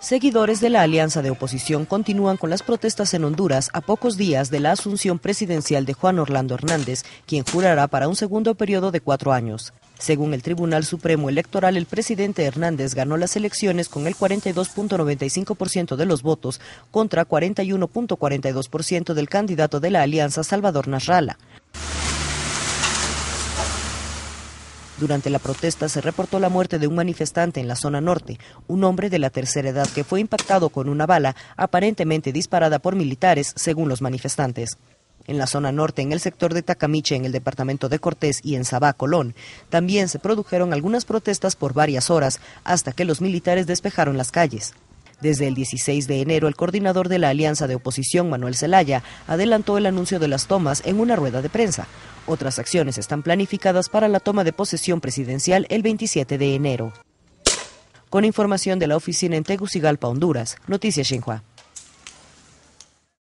Seguidores de la alianza de oposición continúan con las protestas en Honduras a pocos días de la asunción presidencial de Juan Orlando Hernández, quien jurará para un segundo periodo de cuatro años. Según el Tribunal Supremo Electoral, el presidente Hernández ganó las elecciones con el 42.95% de los votos contra 41.42% del candidato de la alianza Salvador Nasralla. Durante la protesta se reportó la muerte de un manifestante en la zona norte, un hombre de la tercera edad que fue impactado con una bala aparentemente disparada por militares, según los manifestantes. En la zona norte, en el sector de Tacamiche, en el departamento de Cortés y en Sabá, Colón, también se produjeron algunas protestas por varias horas hasta que los militares despejaron las calles. Desde el 16 de enero, el coordinador de la Alianza de Oposición, Manuel Zelaya, adelantó el anuncio de las tomas en una rueda de prensa. Otras acciones están planificadas para la toma de posesión presidencial el 27 de enero. Con información de la oficina en Tegucigalpa, Honduras, Noticias Xinhua.